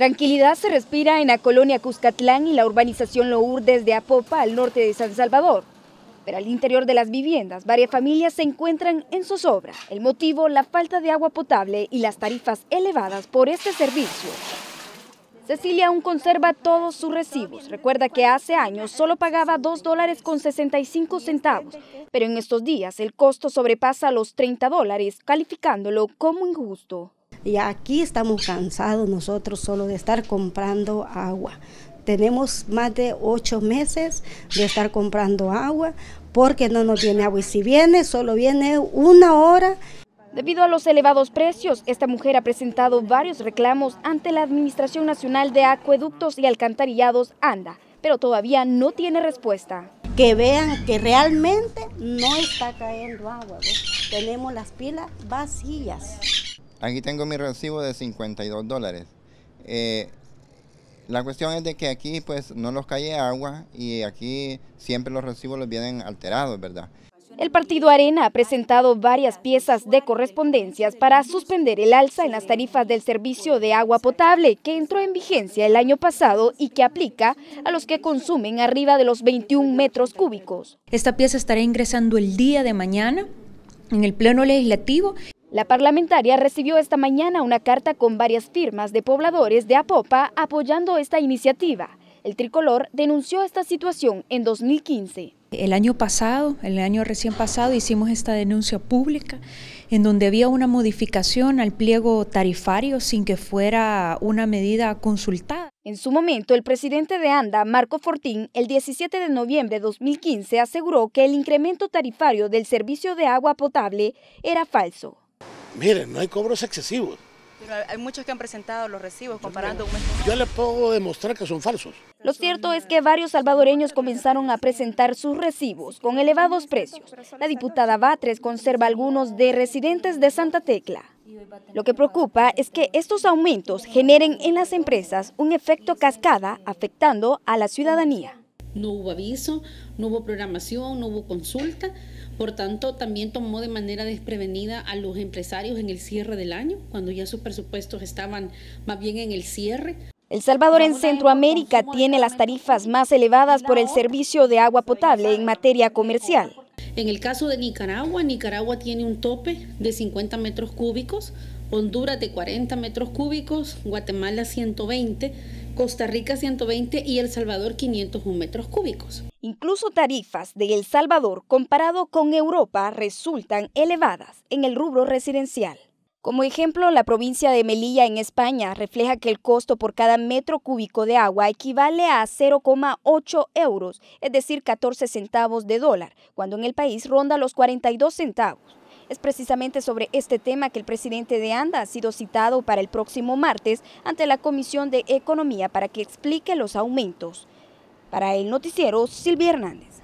Tranquilidad se respira en la colonia Cuscatlán y la urbanización Lourdes desde Apopa al norte de San Salvador. Pero al interior de las viviendas, varias familias se encuentran en zozobra. El motivo, la falta de agua potable y las tarifas elevadas por este servicio. Cecilia aún conserva todos sus recibos. Recuerda que hace años solo pagaba 2 dólares con 65 centavos, pero en estos días el costo sobrepasa los 30 dólares, calificándolo como injusto. Y aquí estamos cansados nosotros solo de estar comprando agua. Tenemos más de ocho meses de estar comprando agua porque no nos viene agua y si viene, solo viene una hora. Debido a los elevados precios, esta mujer ha presentado varios reclamos ante la Administración Nacional de Acueductos y Alcantarillados, ANDA, pero todavía no tiene respuesta. Que vean que realmente no está cayendo agua, tenemos las pilas vacías. Aquí tengo mi recibo de 52 dólares. Eh, la cuestión es de que aquí pues no los cae agua y aquí siempre los recibos los vienen alterados, ¿verdad? El partido Arena ha presentado varias piezas de correspondencias para suspender el alza en las tarifas del servicio de agua potable que entró en vigencia el año pasado y que aplica a los que consumen arriba de los 21 metros cúbicos. Esta pieza estará ingresando el día de mañana en el Pleno Legislativo la parlamentaria recibió esta mañana una carta con varias firmas de pobladores de Apopa apoyando esta iniciativa. El tricolor denunció esta situación en 2015. El año pasado, el año recién pasado, hicimos esta denuncia pública en donde había una modificación al pliego tarifario sin que fuera una medida consultada. En su momento, el presidente de ANDA, Marco Fortín, el 17 de noviembre de 2015 aseguró que el incremento tarifario del servicio de agua potable era falso. Miren, no hay cobros excesivos. Pero hay muchos que han presentado los recibos comparando Yo le puedo demostrar que son falsos. Lo cierto es que varios salvadoreños comenzaron a presentar sus recibos con elevados precios. La diputada Batres conserva algunos de residentes de Santa Tecla. Lo que preocupa es que estos aumentos generen en las empresas un efecto cascada afectando a la ciudadanía. No hubo aviso, no hubo programación, no hubo consulta. Por tanto, también tomó de manera desprevenida a los empresarios en el cierre del año, cuando ya sus presupuestos estaban más bien en el cierre. El Salvador en Centroamérica tiene las tarifas más elevadas por el servicio de agua potable en materia comercial. En el caso de Nicaragua, Nicaragua tiene un tope de 50 metros cúbicos, Honduras de 40 metros cúbicos, Guatemala 120 Costa Rica 120 y El Salvador 501 metros cúbicos. Incluso tarifas de El Salvador comparado con Europa resultan elevadas en el rubro residencial. Como ejemplo, la provincia de Melilla en España refleja que el costo por cada metro cúbico de agua equivale a 0,8 euros, es decir, 14 centavos de dólar, cuando en el país ronda los 42 centavos. Es precisamente sobre este tema que el presidente de ANDA ha sido citado para el próximo martes ante la Comisión de Economía para que explique los aumentos. Para el noticiero, Silvia Hernández.